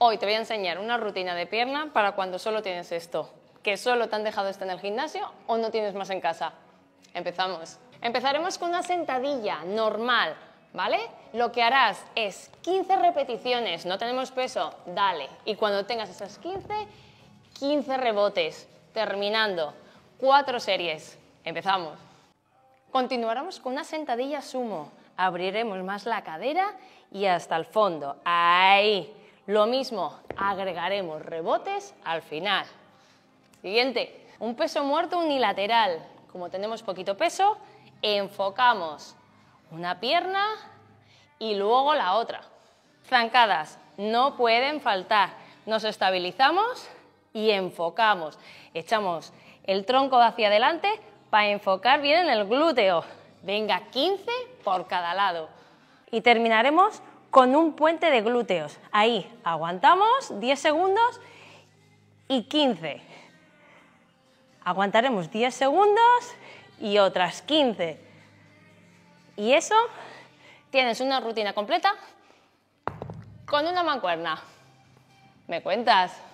Hoy te voy a enseñar una rutina de pierna para cuando solo tienes esto, que solo te han dejado esto en el gimnasio o no tienes más en casa. Empezamos. Empezaremos con una sentadilla normal, ¿vale? Lo que harás es 15 repeticiones, no tenemos peso, dale. Y cuando tengas esas 15, 15 rebotes, terminando. Cuatro series. Empezamos. Continuaremos con una sentadilla sumo. Abriremos más la cadera y hasta el fondo. Ahí. Lo mismo, agregaremos rebotes al final. Siguiente, un peso muerto unilateral. Como tenemos poquito peso, enfocamos una pierna y luego la otra. Zancadas, no pueden faltar. Nos estabilizamos y enfocamos. Echamos el tronco hacia adelante para enfocar bien en el glúteo. Venga, 15 por cada lado. Y terminaremos con un puente de glúteos. Ahí, aguantamos 10 segundos y 15. Aguantaremos 10 segundos y otras 15. Y eso, tienes una rutina completa con una mancuerna. ¿Me cuentas?